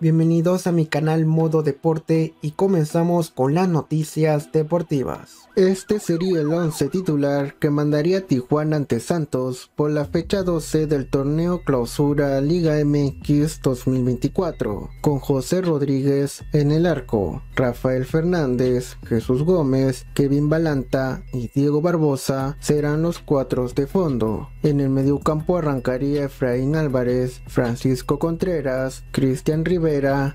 Bienvenidos a mi canal Modo Deporte y comenzamos con las noticias deportivas. Este sería el 11 titular que mandaría Tijuana ante Santos por la fecha 12 del torneo Clausura Liga MX 2024, con José Rodríguez en el arco, Rafael Fernández, Jesús Gómez, Kevin Balanta y Diego Barbosa serán los cuatro de fondo. En el mediocampo arrancaría Efraín Álvarez, Francisco Contreras, Cristian Rivera,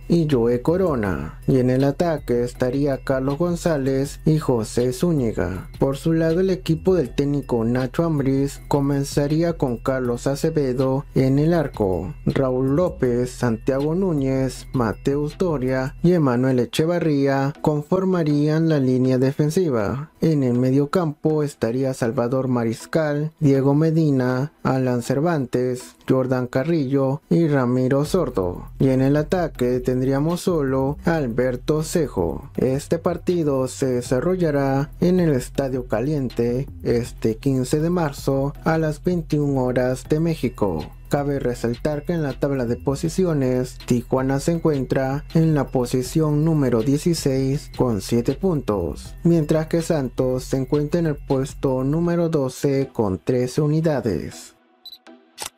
y Joe Corona, y en el ataque estaría Carlos González y José Zúñiga. Por su lado el equipo del técnico Nacho Ambriz comenzaría con Carlos Acevedo en el arco, Raúl López, Santiago Núñez, Mateus Doria y Emanuel Echevarría conformarían la línea defensiva. En el mediocampo estaría Salvador Mariscal, Diego Medina, Alan Cervantes, Jordan Carrillo y Ramiro Sordo. Y en el ataque que tendríamos solo Alberto Cejo. Este partido se desarrollará en el Estadio Caliente este 15 de marzo a las 21 horas de México. Cabe resaltar que en la tabla de posiciones, Tijuana se encuentra en la posición número 16 con 7 puntos, mientras que Santos se encuentra en el puesto número 12 con 13 unidades.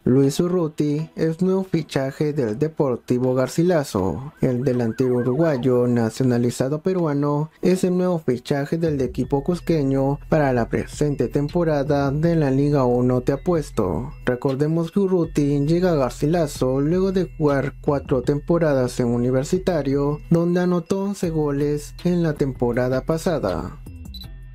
Luis Urruti es nuevo fichaje del Deportivo Garcilaso. El delantero uruguayo nacionalizado peruano es el nuevo fichaje del equipo cusqueño para la presente temporada de la Liga 1 Te Apuesto. Recordemos que Urruti llega a Garcilaso luego de jugar cuatro temporadas en universitario donde anotó 11 goles en la temporada pasada.